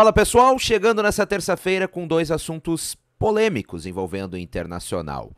Fala pessoal, chegando nessa terça-feira com dois assuntos polêmicos envolvendo o internacional.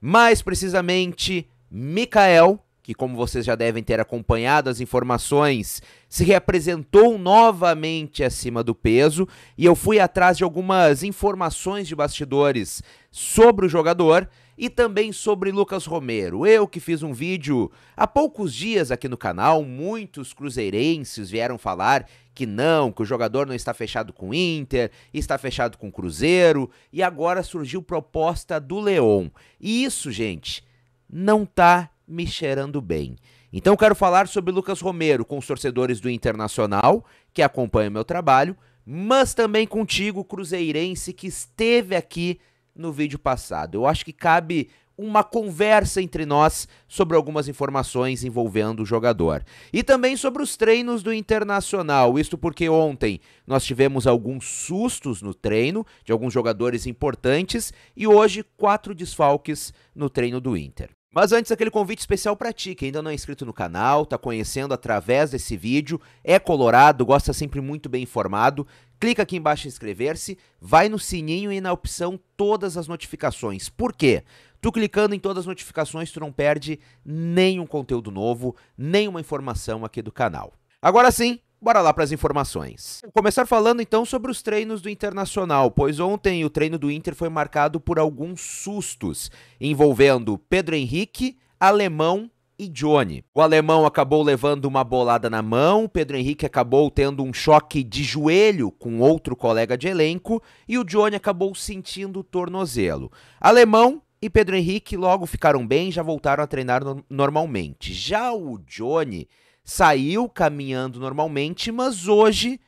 Mais precisamente, Mikael, que como vocês já devem ter acompanhado as informações, se reapresentou novamente acima do peso, e eu fui atrás de algumas informações de bastidores sobre o jogador e também sobre Lucas Romero. Eu que fiz um vídeo há poucos dias aqui no canal, muitos cruzeirenses vieram falar que não, que o jogador não está fechado com o Inter, está fechado com o Cruzeiro, e agora surgiu proposta do Leão. E isso, gente, não tá me cheirando bem. Então quero falar sobre Lucas Romero com os torcedores do Internacional, que acompanham meu trabalho, mas também contigo, cruzeirense, que esteve aqui no vídeo passado. Eu acho que cabe uma conversa entre nós sobre algumas informações envolvendo o jogador. E também sobre os treinos do Internacional. Isto porque ontem nós tivemos alguns sustos no treino de alguns jogadores importantes e hoje quatro desfalques no treino do Inter. Mas antes, aquele convite especial para ti que ainda não é inscrito no canal, tá conhecendo através desse vídeo, é colorado, gosta sempre muito bem informado, clica aqui embaixo em inscrever-se, vai no sininho e na opção todas as notificações. Por quê? Tu clicando em todas as notificações, tu não perde nenhum conteúdo novo, nenhuma informação aqui do canal. Agora sim, Bora lá para as informações. Vou começar falando então sobre os treinos do Internacional, pois ontem o treino do Inter foi marcado por alguns sustos, envolvendo Pedro Henrique, Alemão e Johnny. O alemão acabou levando uma bolada na mão, Pedro Henrique acabou tendo um choque de joelho com outro colega de elenco e o Johnny acabou sentindo o tornozelo. Alemão e Pedro Henrique logo ficaram bem, já voltaram a treinar no normalmente. Já o Johnny saiu caminhando normalmente, mas hoje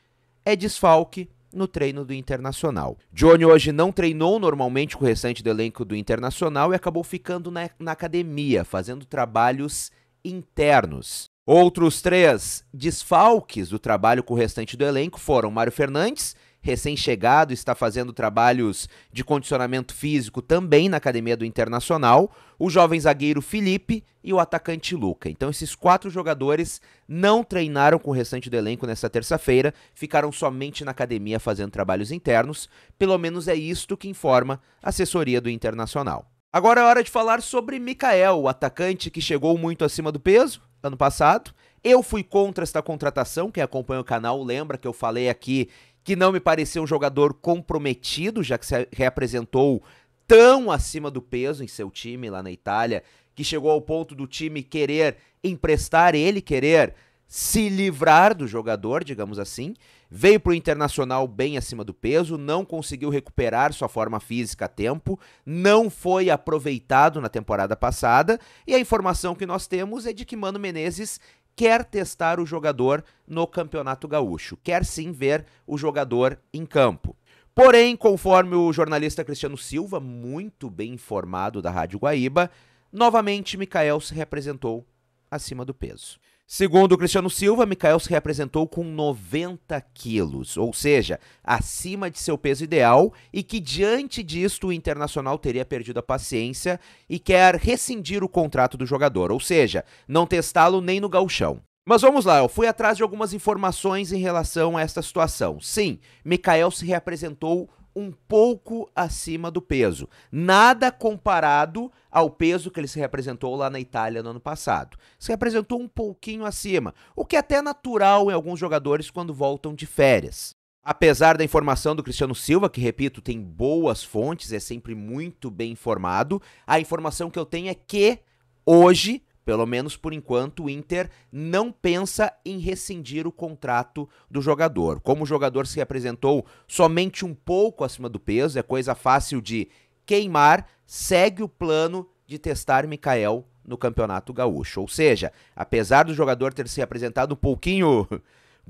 é desfalque no treino do Internacional. Johnny hoje não treinou normalmente com o restante do elenco do Internacional e acabou ficando na, na academia, fazendo trabalhos internos. Outros três desfalques do trabalho com o restante do elenco foram Mário Fernandes, recém-chegado, está fazendo trabalhos de condicionamento físico também na academia do Internacional, o jovem zagueiro Felipe e o atacante Luca. Então, esses quatro jogadores não treinaram com o restante do elenco nesta terça-feira, ficaram somente na academia fazendo trabalhos internos. Pelo menos é isto que informa a assessoria do Internacional. Agora é hora de falar sobre Mikael, o atacante que chegou muito acima do peso ano passado. Eu fui contra esta contratação, quem acompanha o canal lembra que eu falei aqui que não me pareceu um jogador comprometido, já que se reapresentou tão acima do peso em seu time lá na Itália, que chegou ao ponto do time querer emprestar ele, querer se livrar do jogador, digamos assim. Veio para o Internacional bem acima do peso, não conseguiu recuperar sua forma física a tempo, não foi aproveitado na temporada passada, e a informação que nós temos é de que Mano Menezes quer testar o jogador no Campeonato Gaúcho, quer sim ver o jogador em campo. Porém, conforme o jornalista Cristiano Silva, muito bem informado da Rádio Guaíba, novamente Mikael se representou acima do peso. Segundo o Cristiano Silva, Mikael se reapresentou com 90 quilos, ou seja, acima de seu peso ideal, e que diante disto o Internacional teria perdido a paciência e quer rescindir o contrato do jogador, ou seja, não testá-lo nem no galchão. Mas vamos lá, eu fui atrás de algumas informações em relação a esta situação. Sim, Mikael se reapresentou um pouco acima do peso. Nada comparado ao peso que ele se representou lá na Itália no ano passado. Se representou um pouquinho acima, o que é até natural em alguns jogadores quando voltam de férias. Apesar da informação do Cristiano Silva, que repito, tem boas fontes, é sempre muito bem informado, a informação que eu tenho é que hoje pelo menos por enquanto, o Inter não pensa em rescindir o contrato do jogador. Como o jogador se apresentou somente um pouco acima do peso, é coisa fácil de queimar, segue o plano de testar Mikael no Campeonato Gaúcho. Ou seja, apesar do jogador ter se apresentado um pouquinho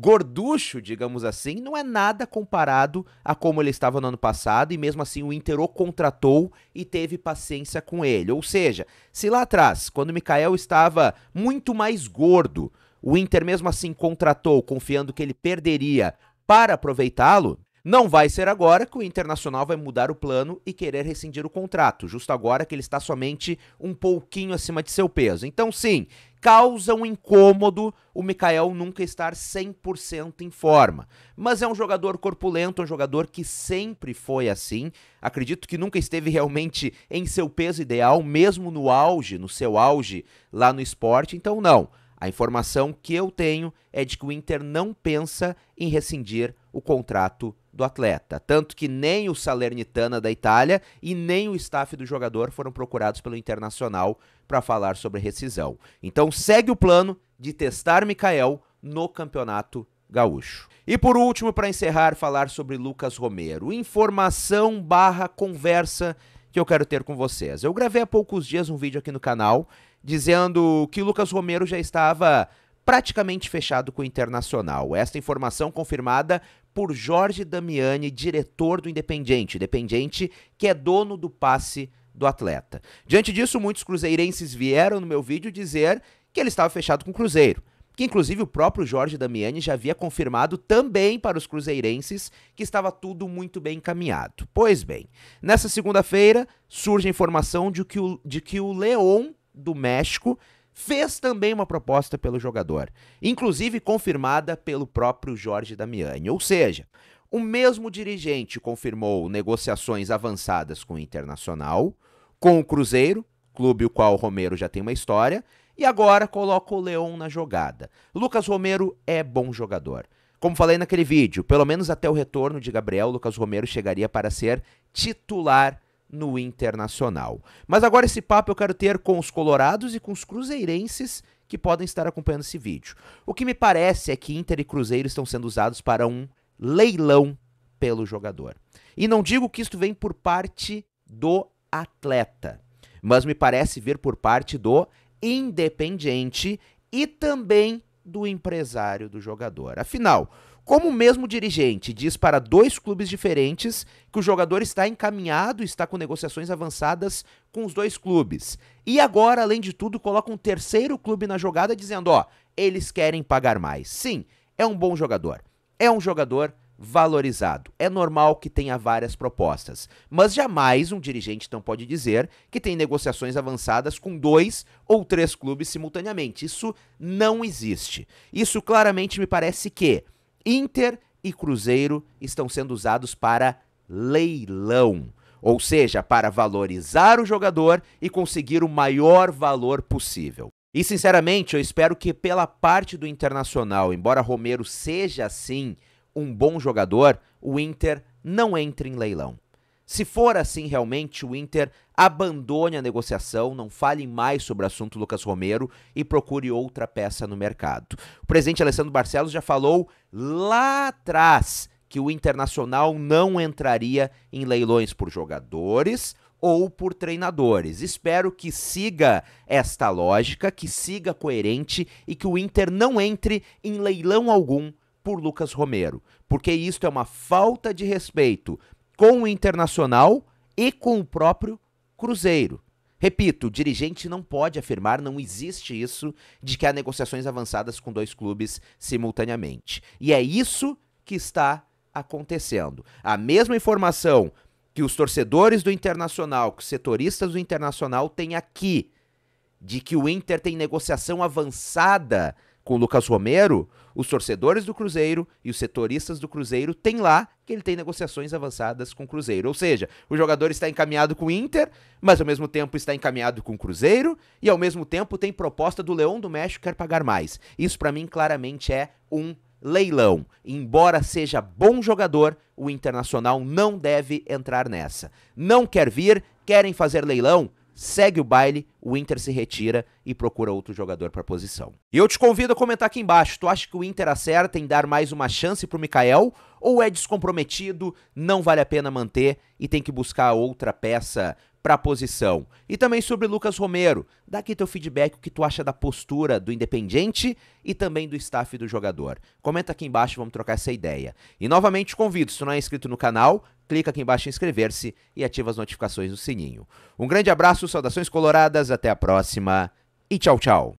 gorducho, digamos assim, não é nada comparado a como ele estava no ano passado e mesmo assim o Inter o contratou e teve paciência com ele. Ou seja, se lá atrás, quando o Mikael estava muito mais gordo, o Inter mesmo assim contratou, confiando que ele perderia para aproveitá-lo, não vai ser agora que o Internacional vai mudar o plano e querer rescindir o contrato, justo agora que ele está somente um pouquinho acima de seu peso. Então, sim, causa um incômodo o Mikael nunca estar 100% em forma. Mas é um jogador corpulento, é um jogador que sempre foi assim. Acredito que nunca esteve realmente em seu peso ideal, mesmo no auge, no seu auge lá no esporte. Então, não. A informação que eu tenho é de que o Inter não pensa em rescindir o contrato do atleta. Tanto que nem o Salernitana da Itália e nem o staff do jogador foram procurados pelo Internacional para falar sobre rescisão. Então segue o plano de testar Mikael no Campeonato Gaúcho. E por último, para encerrar, falar sobre Lucas Romero. Informação barra conversa que eu quero ter com vocês. Eu gravei há poucos dias um vídeo aqui no canal dizendo que Lucas Romero já estava praticamente fechado com o Internacional. Esta informação confirmada por Jorge Damiani, diretor do Independente, Independente que é dono do passe do atleta. Diante disso, muitos cruzeirenses vieram no meu vídeo dizer que ele estava fechado com o Cruzeiro. Que inclusive o próprio Jorge Damiani já havia confirmado também para os cruzeirenses que estava tudo muito bem encaminhado. Pois bem, nessa segunda-feira surge a informação de que o, de que o Leon do México fez também uma proposta pelo jogador, inclusive confirmada pelo próprio Jorge Damiani. Ou seja, o mesmo dirigente confirmou negociações avançadas com o Internacional, com o Cruzeiro, clube o qual o Romero já tem uma história, e agora coloca o Leão na jogada. Lucas Romero é bom jogador. Como falei naquele vídeo, pelo menos até o retorno de Gabriel, Lucas Romero chegaria para ser titular no Internacional. Mas agora esse papo eu quero ter com os colorados e com os cruzeirenses que podem estar acompanhando esse vídeo. O que me parece é que Inter e Cruzeiro estão sendo usados para um leilão pelo jogador. E não digo que isto vem por parte do atleta, mas me parece vir por parte do independente e também do empresário do jogador. Afinal, como o mesmo dirigente diz para dois clubes diferentes que o jogador está encaminhado, está com negociações avançadas com os dois clubes. E agora, além de tudo, coloca um terceiro clube na jogada dizendo: ó, eles querem pagar mais. Sim, é um bom jogador. É um jogador valorizado. É normal que tenha várias propostas, mas jamais um dirigente não pode dizer que tem negociações avançadas com dois ou três clubes simultaneamente. Isso não existe. Isso claramente me parece que Inter e Cruzeiro estão sendo usados para leilão, ou seja, para valorizar o jogador e conseguir o maior valor possível. E sinceramente, eu espero que pela parte do Internacional, embora Romero seja sim um bom jogador, o Inter não entre em leilão. Se for assim realmente, o Inter abandone a negociação, não fale mais sobre o assunto Lucas Romero e procure outra peça no mercado. O presidente Alessandro Barcelos já falou lá atrás que o Internacional não entraria em leilões por jogadores ou por treinadores. Espero que siga esta lógica, que siga coerente e que o Inter não entre em leilão algum por Lucas Romero, porque isto é uma falta de respeito com o Internacional e com o próprio Cruzeiro. Repito, o dirigente não pode afirmar, não existe isso, de que há negociações avançadas com dois clubes simultaneamente. E é isso que está acontecendo. A mesma informação que os torcedores do Internacional, que os setoristas do Internacional têm aqui, de que o Inter tem negociação avançada com o Lucas Romero, os torcedores do Cruzeiro e os setoristas do Cruzeiro têm lá que ele tem negociações avançadas com o Cruzeiro. Ou seja, o jogador está encaminhado com o Inter, mas ao mesmo tempo está encaminhado com o Cruzeiro e ao mesmo tempo tem proposta do Leão do México que quer pagar mais. Isso para mim claramente é um leilão. Embora seja bom jogador, o Internacional não deve entrar nessa. Não quer vir, querem fazer leilão? segue o baile, o Inter se retira e procura outro jogador para a posição. E eu te convido a comentar aqui embaixo, tu acha que o Inter acerta em dar mais uma chance para o Mikael ou é descomprometido, não vale a pena manter e tem que buscar outra peça para a posição. E também sobre Lucas Romero. Dá aqui teu feedback, o que tu acha da postura do Independente e também do staff do jogador. Comenta aqui embaixo, vamos trocar essa ideia. E novamente convido, se tu não é inscrito no canal, clica aqui embaixo em inscrever-se e ativa as notificações do sininho. Um grande abraço, saudações coloradas, até a próxima e tchau, tchau.